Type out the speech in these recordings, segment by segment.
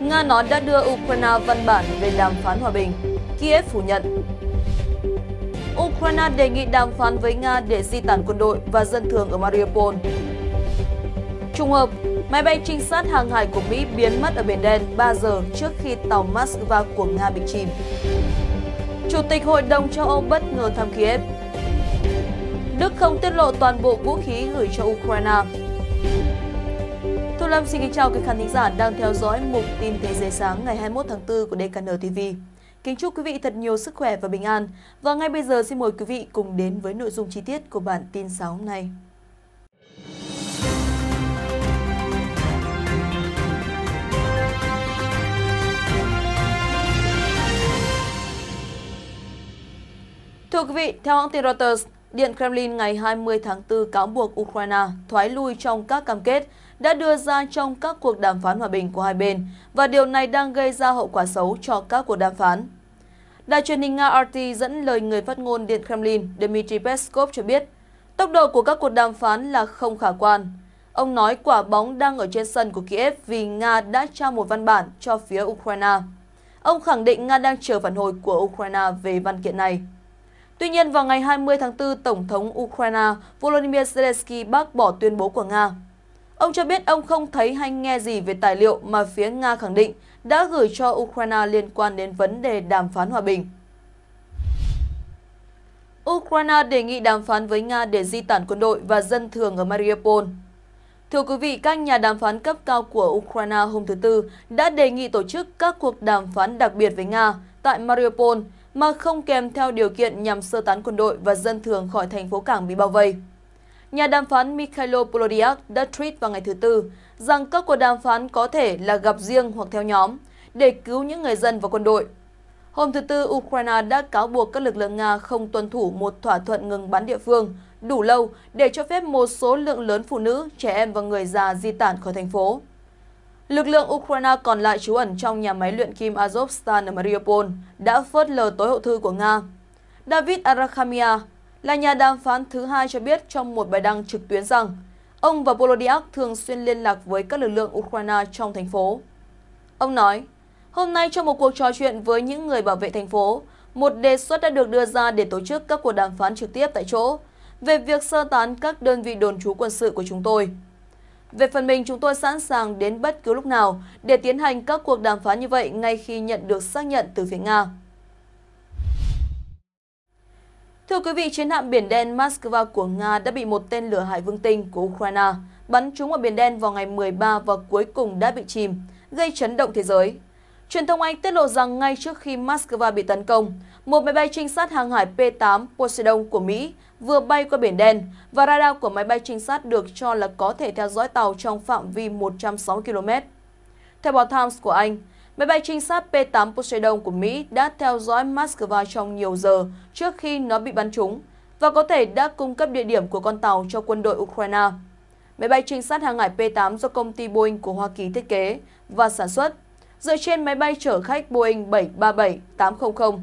Nga nói đã đưa Ukraine văn bản về đàm phán hòa bình. Kiev phủ nhận. Ukraine đề nghị đàm phán với Nga để di tản quân đội và dân thường ở Mariupol. Trùng hợp, máy bay trinh sát hàng hải của Mỹ biến mất ở Biển Đen 3 giờ trước khi tàu Moscow của Nga bị chìm. Chủ tịch Hội đồng châu Âu bất ngờ thăm Kiev. Đức không tiết lộ toàn bộ vũ khí gửi cho Ukraine Lâm xin kính chào quý khán thính giả đang theo dõi mục tin thế giới sáng ngày 21 tháng 4 của DKN TV. Kính chúc quý vị thật nhiều sức khỏe và bình an. Và ngay bây giờ xin mời quý vị cùng đến với nội dung chi tiết của bản tin sáng hôm nay. Thưa quý vị, theo hãng tin Reuters, Điện Kremlin ngày 20 tháng 4 cáo buộc Ukraine thoái lui trong các cam kết đã đưa ra trong các cuộc đàm phán hòa bình của hai bên và điều này đang gây ra hậu quả xấu cho các cuộc đàm phán. Đài truyền hình Nga RT dẫn lời người phát ngôn Điện Kremlin Dmitry Peskov cho biết, tốc độ của các cuộc đàm phán là không khả quan. Ông nói quả bóng đang ở trên sân của Kiev vì Nga đã trao một văn bản cho phía Ukraine. Ông khẳng định Nga đang chờ phản hồi của Ukraine về văn kiện này. Tuy nhiên, vào ngày 20 tháng 4, Tổng thống Ukraine Volodymyr Zelensky bác bỏ tuyên bố của Nga. Ông cho biết ông không thấy hay nghe gì về tài liệu mà phía Nga khẳng định đã gửi cho Ukraine liên quan đến vấn đề đàm phán hòa bình. Ukraine đề nghị đàm phán với Nga để di tản quân đội và dân thường ở Mariupol. Thưa quý vị, các nhà đàm phán cấp cao của Ukraine hôm thứ Tư đã đề nghị tổ chức các cuộc đàm phán đặc biệt với Nga tại Mariupol mà không kèm theo điều kiện nhằm sơ tán quân đội và dân thường khỏi thành phố cảng bị bao vây. Nhà đàm phán Mikhailo Polodyak đã tweet vào ngày thứ Tư rằng các cuộc đàm phán có thể là gặp riêng hoặc theo nhóm để cứu những người dân và quân đội. Hôm thứ Tư, Ukraine đã cáo buộc các lực lượng Nga không tuân thủ một thỏa thuận ngừng bắn địa phương đủ lâu để cho phép một số lượng lớn phụ nữ, trẻ em và người già di tản khỏi thành phố. Lực lượng Ukraine còn lại trú ẩn trong nhà máy luyện kim Azovstal ở Mariupol đã phớt lờ tối hậu thư của Nga. David Arakhamia, là nhà đàm phán thứ hai cho biết trong một bài đăng trực tuyến rằng ông và Volodyak thường xuyên liên lạc với các lực lượng Ukraine trong thành phố. Ông nói, hôm nay trong một cuộc trò chuyện với những người bảo vệ thành phố, một đề xuất đã được đưa ra để tổ chức các cuộc đàm phán trực tiếp tại chỗ về việc sơ tán các đơn vị đồn trú quân sự của chúng tôi. Về phần mình, chúng tôi sẵn sàng đến bất cứ lúc nào để tiến hành các cuộc đàm phán như vậy ngay khi nhận được xác nhận từ phía Nga. Thưa quý vị, chiến hạm Biển Đen Moscow của Nga đã bị một tên lửa hải vương tinh của Ukraine bắn trúng ở Biển Đen vào ngày 13 và cuối cùng đã bị chìm, gây chấn động thế giới. Truyền thông Anh tiết lộ rằng ngay trước khi Moscow bị tấn công, một máy bay trinh sát hàng hải P-8 Poseidon của Mỹ vừa bay qua Biển Đen và radar của máy bay trinh sát được cho là có thể theo dõi tàu trong phạm vi 160 km. Theo báo Times của Anh, Máy bay trinh sát P-8 Poseidon của Mỹ đã theo dõi Moscow trong nhiều giờ trước khi nó bị bắn trúng và có thể đã cung cấp địa điểm của con tàu cho quân đội Ukraine. Máy bay trinh sát hàng hải P-8 do công ty Boeing của Hoa Kỳ thiết kế và sản xuất, dựa trên máy bay chở khách Boeing 737-800.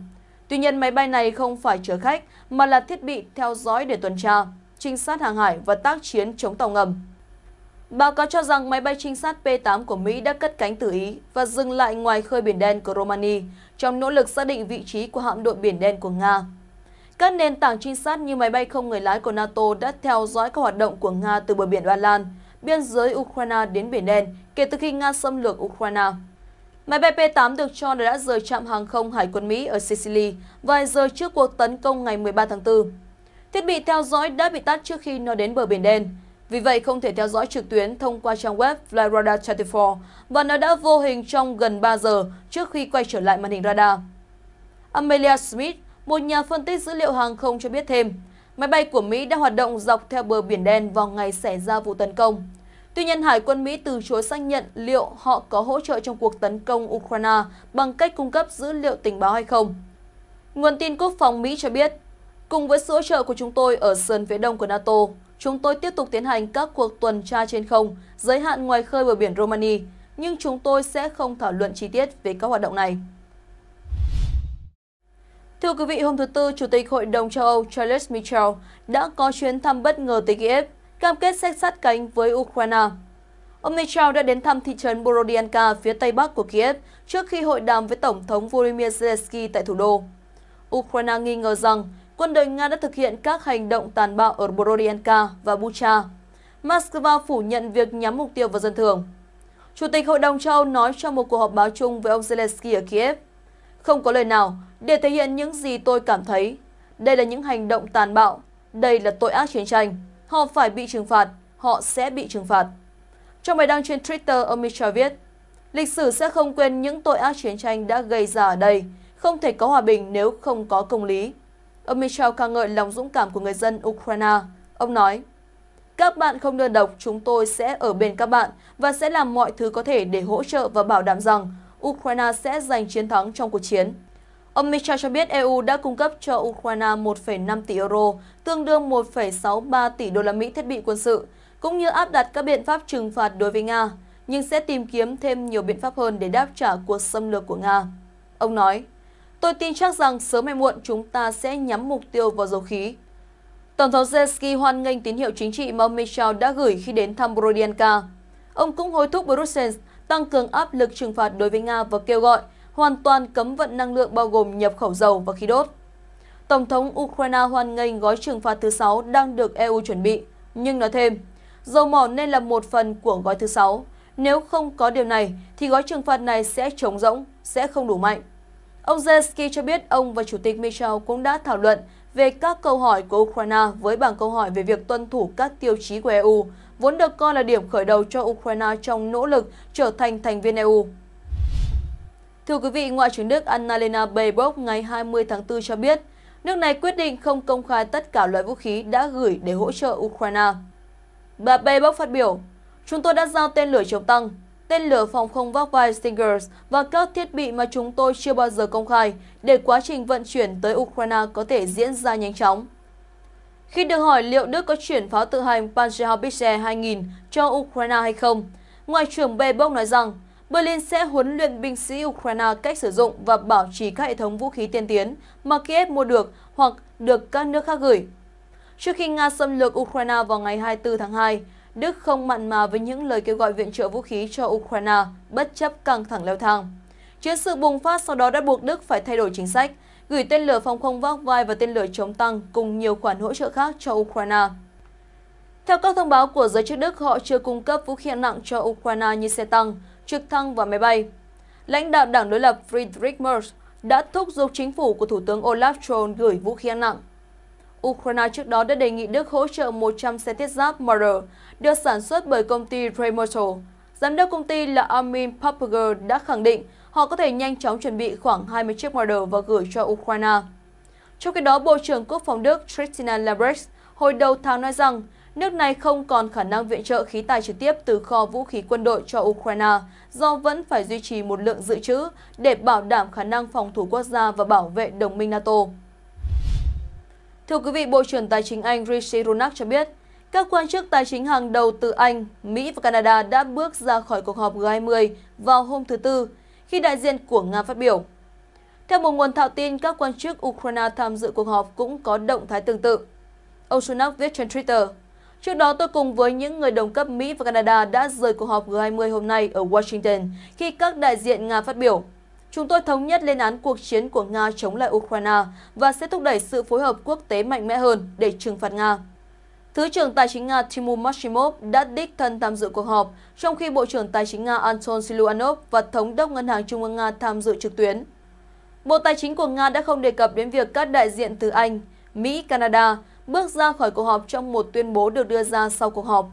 Tuy nhiên, máy bay này không phải chở khách mà là thiết bị theo dõi để tuần tra, trinh sát hàng hải và tác chiến chống tàu ngầm. Báo cáo cho rằng máy bay trinh sát P-8 của Mỹ đã cất cánh từ Ý và dừng lại ngoài khơi Biển Đen của Romani trong nỗ lực xác định vị trí của hạm đội Biển Đen của Nga. Các nền tảng trinh sát như máy bay không người lái của NATO đã theo dõi các hoạt động của Nga từ bờ biển Ba Lan, biên giới Ukraine đến Biển Đen kể từ khi Nga xâm lược Ukraine. Máy bay P-8 được cho là đã rời trạm hàng không Hải quân Mỹ ở Sicily vài giờ trước cuộc tấn công ngày 13 tháng 4. Thiết bị theo dõi đã bị tắt trước khi nó đến bờ Biển Đen. Vì vậy, không thể theo dõi trực tuyến thông qua trang web flyradar24 và nó đã vô hình trong gần 3 giờ trước khi quay trở lại màn hình radar. Amelia Smith, một nhà phân tích dữ liệu hàng không cho biết thêm, máy bay của Mỹ đã hoạt động dọc theo bờ Biển Đen vào ngày xảy ra vụ tấn công. Tuy nhiên, Hải quân Mỹ từ chối xác nhận liệu họ có hỗ trợ trong cuộc tấn công Ukraine bằng cách cung cấp dữ liệu tình báo hay không. Nguồn tin quốc phòng Mỹ cho biết, cùng với sự hỗ trợ của chúng tôi ở sườn phía đông của NATO, chúng tôi tiếp tục tiến hành các cuộc tuần tra trên không, giới hạn ngoài khơi bờ biển Romania, nhưng chúng tôi sẽ không thảo luận chi tiết về các hoạt động này. Thưa quý vị, hôm thứ Tư, Chủ tịch Hội đồng châu Âu Charles Michel đã có chuyến thăm bất ngờ tới Kiev, cam kết sẽ sát cánh với Ukraine. Ông Michel đã đến thăm thị trấn Borodianka phía tây bắc của Kiev trước khi hội đàm với Tổng thống Volodymyr Zelensky tại thủ đô. Ukraine nghi ngờ rằng quân đội Nga đã thực hiện các hành động tàn bạo ở Borodyanka và Bucha. Moscow phủ nhận việc nhắm mục tiêu vào dân thường. Chủ tịch Hội đồng châu nói trong một cuộc họp báo chung với ông Zelensky ở Kiev, không có lời nào để thể hiện những gì tôi cảm thấy. Đây là những hành động tàn bạo, đây là tội ác chiến tranh. Họ phải bị trừng phạt, họ sẽ bị trừng phạt. Trong bài đăng trên Twitter, ông Mitchell viết, lịch sử sẽ không quên những tội ác chiến tranh đã gây ra ở đây, không thể có hòa bình nếu không có công lý. Ông Michel ca ngợi lòng dũng cảm của người dân Ukraine. Ông nói, các bạn không đơn độc, chúng tôi sẽ ở bên các bạn và sẽ làm mọi thứ có thể để hỗ trợ và bảo đảm rằng Ukraine sẽ giành chiến thắng trong cuộc chiến. Ông Michel cho biết EU đã cung cấp cho Ukraine 1,5 tỷ euro, tương đương 1,63 tỷ đô la Mỹ thiết bị quân sự, cũng như áp đặt các biện pháp trừng phạt đối với Nga, nhưng sẽ tìm kiếm thêm nhiều biện pháp hơn để đáp trả cuộc xâm lược của Nga. Ông nói, Tôi tin chắc rằng sớm hay muộn chúng ta sẽ nhắm mục tiêu vào dầu khí. Tổng thống Zelensky hoan nghênh tín hiệu chính trị mà Michel đã gửi khi đến thăm Borodianka. Ông cũng hối thúc Brussels tăng cường áp lực trừng phạt đối với Nga và kêu gọi hoàn toàn cấm vận năng lượng bao gồm nhập khẩu dầu và khí đốt. Tổng thống Ukraine hoan nghênh gói trừng phạt thứ 6 đang được EU chuẩn bị, nhưng nói thêm, dầu mỏ nên là một phần của gói thứ 6. Nếu không có điều này, thì gói trừng phạt này sẽ trống rỗng, sẽ không đủ mạnh. Ông Zelensky cho biết ông và Chủ tịch Michel cũng đã thảo luận về các câu hỏi của Ukraine với bảng câu hỏi về việc tuân thủ các tiêu chí của EU, vốn được coi là điểm khởi đầu cho Ukraine trong nỗ lực trở thành thành viên EU. Thưa quý vị, Ngoại trưởng Đức Annalena Baerbock ngày 20 tháng 4 cho biết, nước này quyết định không công khai tất cả loại vũ khí đã gửi để hỗ trợ Ukraine. Bà Baerbock phát biểu, chúng tôi đã giao tên lửa chống tăng, tên lửa phòng không vác Stingers và các thiết bị mà chúng tôi chưa bao giờ công khai để quá trình vận chuyển tới Ukraine có thể diễn ra nhanh chóng. Khi được hỏi liệu Đức có chuyển pháo tự hành Panzerhaubitze 2000 cho Ukraine hay không, Ngoại trưởng Baerbock nói rằng Berlin sẽ huấn luyện binh sĩ Ukraine cách sử dụng và bảo trì các hệ thống vũ khí tiên tiến mà Kiev mua được hoặc được các nước khác gửi. Trước khi Nga xâm lược Ukraine vào ngày 24 tháng 2, Đức không mặn mà với những lời kêu gọi viện trợ vũ khí cho Ukraine, bất chấp căng thẳng leo thang. Chiến sự bùng phát sau đó đã buộc Đức phải thay đổi chính sách, gửi tên lửa phòng không vác vai và tên lửa chống tăng cùng nhiều khoản hỗ trợ khác cho Ukraine. Theo các thông báo của giới chức Đức, họ chưa cung cấp vũ khí nặng cho Ukraine như xe tăng, trực thăng và máy bay. Lãnh đạo đảng đối lập Friedrich Merz đã thúc giục chính phủ của Thủ tướng Olaf Scholz gửi vũ khí nặng Ukraine trước đó đã đề nghị Đức hỗ trợ 100 xe thiết giáp MR được sản xuất bởi công ty Rheinmetall. Giám đốc công ty là Armin Papager đã khẳng định họ có thể nhanh chóng chuẩn bị khoảng 20 chiếc MR và gửi cho Ukraine. Trong khi đó, Bộ trưởng Quốc phòng Đức Christina Lambrecht hồi đầu tháng nói rằng nước này không còn khả năng viện trợ khí tài trực tiếp từ kho vũ khí quân đội cho Ukraine do vẫn phải duy trì một lượng dự trữ để bảo đảm khả năng phòng thủ quốc gia và bảo vệ đồng minh NATO. Thưa quý vị, Bộ trưởng Tài chính Anh Rishi Sunak cho biết, các quan chức tài chính hàng đầu từ Anh, Mỹ và Canada đã bước ra khỏi cuộc họp G20 vào hôm thứ Tư, khi đại diện của Nga phát biểu. Theo một nguồn thạo tin, các quan chức Ukraine tham dự cuộc họp cũng có động thái tương tự. Ông Sunak viết trên Twitter, Trước đó, tôi cùng với những người đồng cấp Mỹ và Canada đã rời cuộc họp G20 hôm nay ở Washington khi các đại diện Nga phát biểu. Chúng tôi thống nhất lên án cuộc chiến của Nga chống lại Ukraine và sẽ thúc đẩy sự phối hợp quốc tế mạnh mẽ hơn để trừng phạt Nga. Thứ trưởng Tài chính Nga Timur Maximov đã đích thân tham dự cuộc họp, trong khi Bộ trưởng Tài chính Nga Anton Siluanov và Thống đốc Ngân hàng Trung ương Nga tham dự trực tuyến. Bộ Tài chính của Nga đã không đề cập đến việc các đại diện từ Anh, Mỹ, Canada bước ra khỏi cuộc họp trong một tuyên bố được đưa ra sau cuộc họp.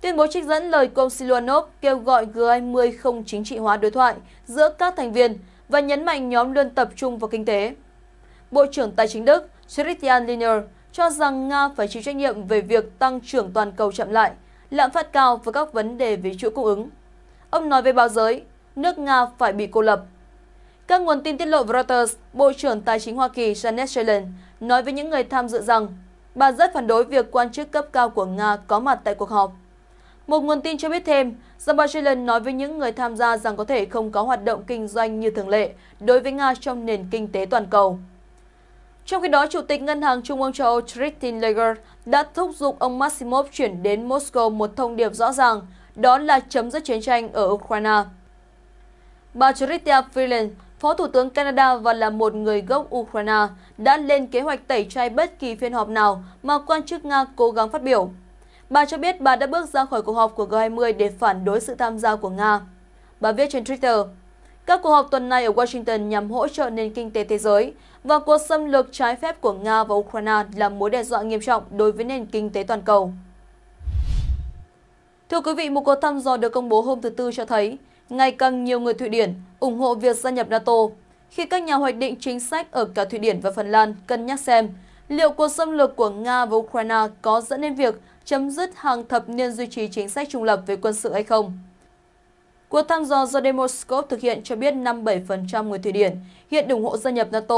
Tuyên bố trích dẫn lời của Siluanov kêu gọi G20 không chính trị hóa đối thoại giữa các thành viên và nhấn mạnh nhóm luôn tập trung vào kinh tế. Bộ trưởng Tài chính Đức Christian Lindner cho rằng Nga phải chịu trách nhiệm về việc tăng trưởng toàn cầu chậm lại, lạm phát cao và các vấn đề về chuỗi cung ứng. Ông nói với báo giới, nước Nga phải bị cô lập. Các nguồn tin tiết lộ Reuters, Bộ trưởng Tài chính Hoa Kỳ Janet Yellen nói với những người tham dự rằng bà rất phản đối việc quan chức cấp cao của Nga có mặt tại cuộc họp một nguồn tin cho biết thêm, Zambachilin nói với những người tham gia rằng có thể không có hoạt động kinh doanh như thường lệ đối với Nga trong nền kinh tế toàn cầu. Trong khi đó, Chủ tịch Ngân hàng Trung ương châu Âu Christine Lagarde đã thúc giục ông Maximov chuyển đến Moscow một thông điệp rõ ràng, đó là chấm dứt chiến tranh ở Ukraine. Bà Chrystia Freeland, Phó Thủ tướng Canada và là một người gốc Ukraine, đã lên kế hoạch tẩy chay bất kỳ phiên họp nào mà quan chức Nga cố gắng phát biểu. Bà cho biết bà đã bước ra khỏi cuộc họp của G20 để phản đối sự tham gia của Nga. Bà viết trên Twitter, các cuộc họp tuần này ở Washington nhằm hỗ trợ nền kinh tế thế giới và cuộc xâm lược trái phép của Nga và Ukraine là mối đe dọa nghiêm trọng đối với nền kinh tế toàn cầu. Thưa quý vị, một cuộc thăm dò được công bố hôm thứ Tư cho thấy ngày càng nhiều người Thụy Điển ủng hộ việc gia nhập NATO, khi các nhà hoạch định chính sách ở cả Thụy Điển và Phần Lan cân nhắc xem liệu cuộc xâm lược của Nga và Ukraine có dẫn đến việc chấm dứt hàng thập niên duy trì chính sách trung lập về quân sự hay không. Cuộc thăm dò do Demoscope thực hiện cho biết 57% người Thụy Điển hiện ủng hộ gia nhập NATO,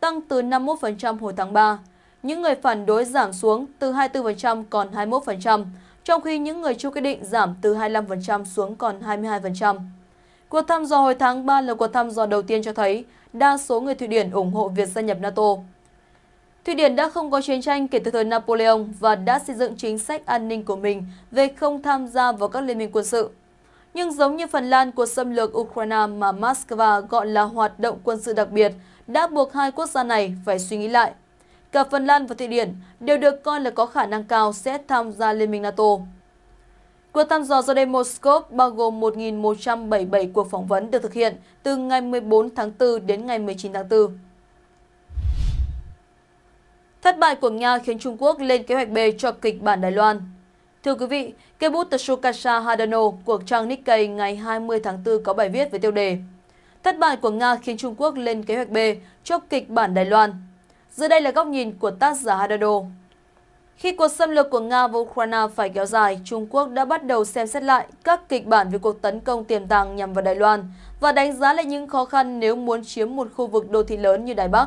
tăng từ 51% hồi tháng 3. Những người phản đối giảm xuống từ 24% còn 21%, trong khi những người chưa quyết định giảm từ 25% xuống còn 22%. Cuộc thăm dò hồi tháng 3 là cuộc thăm dò đầu tiên cho thấy đa số người Thụy Điển ủng hộ việc gia nhập NATO. Thụy Điển đã không có chiến tranh kể từ thời Napoleon và đã xây dựng chính sách an ninh của mình về không tham gia vào các liên minh quân sự. Nhưng giống như Phần Lan, của xâm lược Ukraine mà Moscow gọi là hoạt động quân sự đặc biệt đã buộc hai quốc gia này phải suy nghĩ lại. Cả Phần Lan và Thụy Điển đều được coi là có khả năng cao sẽ tham gia Liên minh NATO. Cuộc thăm dò do Demoscope bao gồm 1.177 cuộc phỏng vấn được thực hiện từ ngày 14 tháng 4 đến ngày 19 tháng 4. Thất bại của Nga khiến Trung Quốc lên kế hoạch B cho kịch bản Đài Loan. Thưa quý vị, cây bút Tsukasa Hadano của trang Nikkei ngày 20 tháng 4 có bài viết với tiêu đề Thất bại của Nga khiến Trung Quốc lên kế hoạch B cho kịch bản Đài Loan. Dưới đây là góc nhìn của tác giả Hadano. Khi cuộc xâm lược của Nga và Ukraine phải kéo dài, Trung Quốc đã bắt đầu xem xét lại các kịch bản về cuộc tấn công tiềm tàng nhằm vào Đài Loan và đánh giá lại những khó khăn nếu muốn chiếm một khu vực đô thị lớn như Đài Bắc.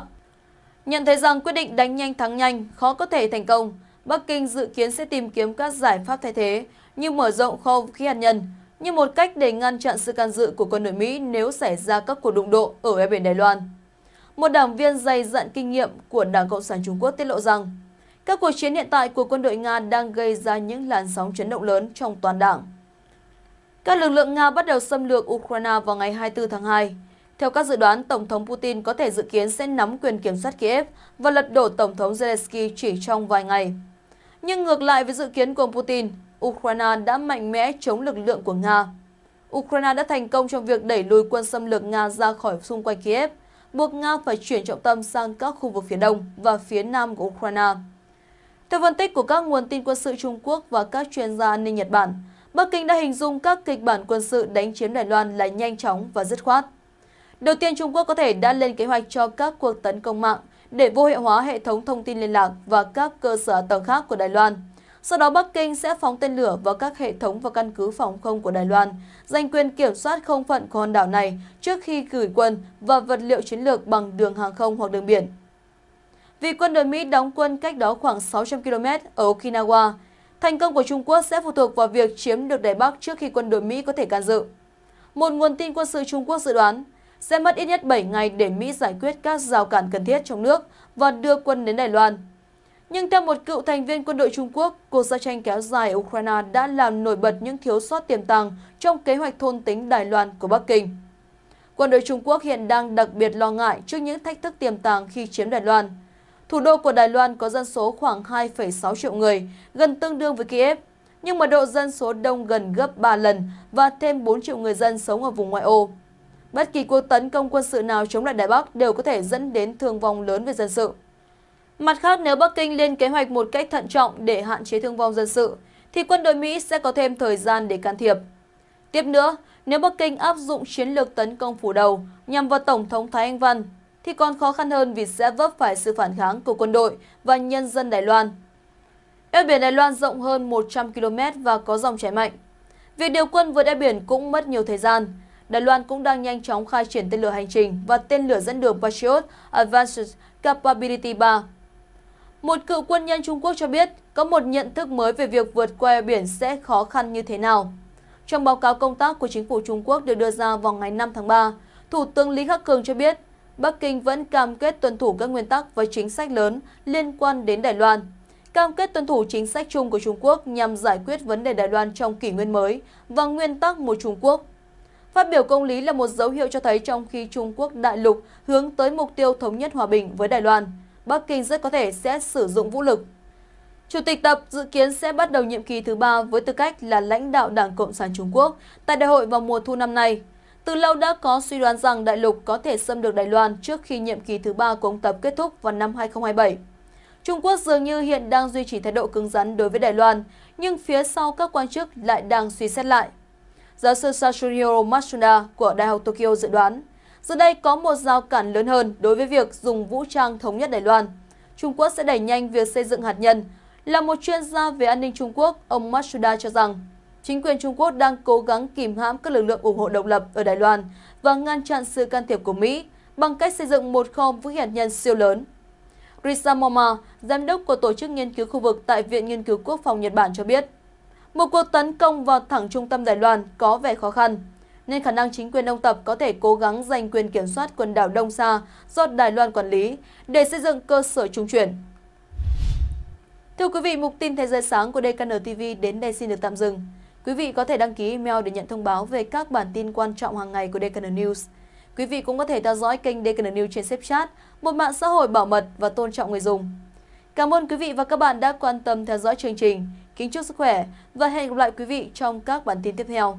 Nhận thấy rằng quyết định đánh nhanh thắng nhanh khó có thể thành công, Bắc Kinh dự kiến sẽ tìm kiếm các giải pháp thay thế như mở rộng kho vũ khí hạt nhân, như một cách để ngăn chặn sự can dự của quân đội Mỹ nếu xảy ra các cuộc đụng độ ở eo biển Đài Loan. Một đảng viên dày dặn kinh nghiệm của Đảng Cộng sản Trung Quốc tiết lộ rằng, các cuộc chiến hiện tại của quân đội Nga đang gây ra những làn sóng chấn động lớn trong toàn đảng. Các lực lượng Nga bắt đầu xâm lược Ukraine vào ngày 24 tháng 2. Theo các dự đoán, Tổng thống Putin có thể dự kiến sẽ nắm quyền kiểm soát Kiev và lật đổ Tổng thống Zelensky chỉ trong vài ngày. Nhưng ngược lại với dự kiến của Putin, Ukraine đã mạnh mẽ chống lực lượng của Nga. Ukraine đã thành công trong việc đẩy lùi quân xâm lược Nga ra khỏi xung quanh Kiev, buộc Nga phải chuyển trọng tâm sang các khu vực phía đông và phía nam của Ukraine. Theo phân tích của các nguồn tin quân sự Trung Quốc và các chuyên gia an ninh Nhật Bản, Bắc Kinh đã hình dung các kịch bản quân sự đánh chiếm Đài Loan là nhanh chóng và dứt khoát. Đầu tiên, Trung Quốc có thể đã lên kế hoạch cho các cuộc tấn công mạng để vô hiệu hóa hệ thống thông tin liên lạc và các cơ sở tầng khác của Đài Loan. Sau đó, Bắc Kinh sẽ phóng tên lửa vào các hệ thống và căn cứ phòng không của Đài Loan, giành quyền kiểm soát không phận của hòn đảo này trước khi gửi quân và vật liệu chiến lược bằng đường hàng không hoặc đường biển. Vì quân đội Mỹ đóng quân cách đó khoảng 600 km ở Okinawa, thành công của Trung Quốc sẽ phụ thuộc vào việc chiếm được Đài Bắc trước khi quân đội Mỹ có thể can dự. Một nguồn tin quân sự Trung Quốc dự đoán, sẽ mất ít nhất 7 ngày để Mỹ giải quyết các rào cản cần thiết trong nước và đưa quân đến Đài Loan. Nhưng theo một cựu thành viên quân đội Trung Quốc, cuộc giao tranh kéo dài ở Ukraine đã làm nổi bật những thiếu sót tiềm tàng trong kế hoạch thôn tính Đài Loan của Bắc Kinh. Quân đội Trung Quốc hiện đang đặc biệt lo ngại trước những thách thức tiềm tàng khi chiếm Đài Loan. Thủ đô của Đài Loan có dân số khoảng 2,6 triệu người, gần tương đương với Kiev, nhưng mật độ dân số đông gần gấp 3 lần và thêm 4 triệu người dân sống ở vùng ngoại ô. Bất kỳ cuộc tấn công quân sự nào chống lại Đài Bắc đều có thể dẫn đến thương vong lớn về dân sự. Mặt khác, nếu Bắc Kinh lên kế hoạch một cách thận trọng để hạn chế thương vong dân sự, thì quân đội Mỹ sẽ có thêm thời gian để can thiệp. Tiếp nữa, nếu Bắc Kinh áp dụng chiến lược tấn công phủ đầu nhằm vào Tổng thống Thái Anh Văn, thì còn khó khăn hơn vì sẽ vấp phải sự phản kháng của quân đội và nhân dân Đài Loan. Eo biển Đài Loan rộng hơn 100 km và có dòng chảy mạnh. Việc điều quân vượt eo biển cũng mất nhiều thời gian, Đài Loan cũng đang nhanh chóng khai triển tên lửa hành trình và tên lửa dẫn đường Patriot Advanced Capability 3. Một cựu quân nhân Trung Quốc cho biết có một nhận thức mới về việc vượt qua biển sẽ khó khăn như thế nào. Trong báo cáo công tác của chính phủ Trung Quốc được đưa ra vào ngày 5 tháng 3, Thủ tướng Lý Khắc Cường cho biết Bắc Kinh vẫn cam kết tuân thủ các nguyên tắc và chính sách lớn liên quan đến Đài Loan, cam kết tuân thủ chính sách chung của Trung Quốc nhằm giải quyết vấn đề Đài Loan trong kỷ nguyên mới và nguyên tắc một Trung Quốc. Phát biểu công lý là một dấu hiệu cho thấy trong khi Trung Quốc đại lục hướng tới mục tiêu thống nhất hòa bình với Đài Loan, Bắc Kinh rất có thể sẽ sử dụng vũ lực. Chủ tịch Tập dự kiến sẽ bắt đầu nhiệm kỳ thứ ba với tư cách là lãnh đạo Đảng Cộng sản Trung Quốc tại đại hội vào mùa thu năm nay. Từ lâu đã có suy đoán rằng đại lục có thể xâm được Đài Loan trước khi nhiệm kỳ thứ ba của ông Tập kết thúc vào năm 2027. Trung Quốc dường như hiện đang duy trì thái độ cứng rắn đối với Đài Loan, nhưng phía sau các quan chức lại đang suy xét lại giáo sư Satoru Matsuda của Đại học Tokyo dự đoán. Giờ đây có một rào cản lớn hơn đối với việc dùng vũ trang thống nhất Đài Loan. Trung Quốc sẽ đẩy nhanh việc xây dựng hạt nhân. Là một chuyên gia về an ninh Trung Quốc, ông Matsuda cho rằng chính quyền Trung Quốc đang cố gắng kìm hãm các lực lượng ủng hộ độc lập ở Đài Loan và ngăn chặn sự can thiệp của Mỹ bằng cách xây dựng một kho vũ khí hạt nhân siêu lớn. Risa Moma, giám đốc của Tổ chức Nghiên cứu Khu vực tại Viện Nghiên cứu Quốc phòng Nhật Bản cho biết, một cuộc tấn công vào thẳng trung tâm Đài Loan có vẻ khó khăn, nên khả năng chính quyền ông Tập có thể cố gắng giành quyền kiểm soát quần đảo Đông Sa do Đài Loan quản lý để xây dựng cơ sở trung chuyển. Thưa quý vị, mục tin thế giới sáng của DKN TV đến đây xin được tạm dừng. Quý vị có thể đăng ký email để nhận thông báo về các bản tin quan trọng hàng ngày của DKN News. Quý vị cũng có thể theo dõi kênh DKN News trên Snapchat, một mạng xã hội bảo mật và tôn trọng người dùng. Cảm ơn quý vị và các bạn đã quan tâm theo dõi chương trình. Kính chúc sức khỏe và hẹn gặp lại quý vị trong các bản tin tiếp theo.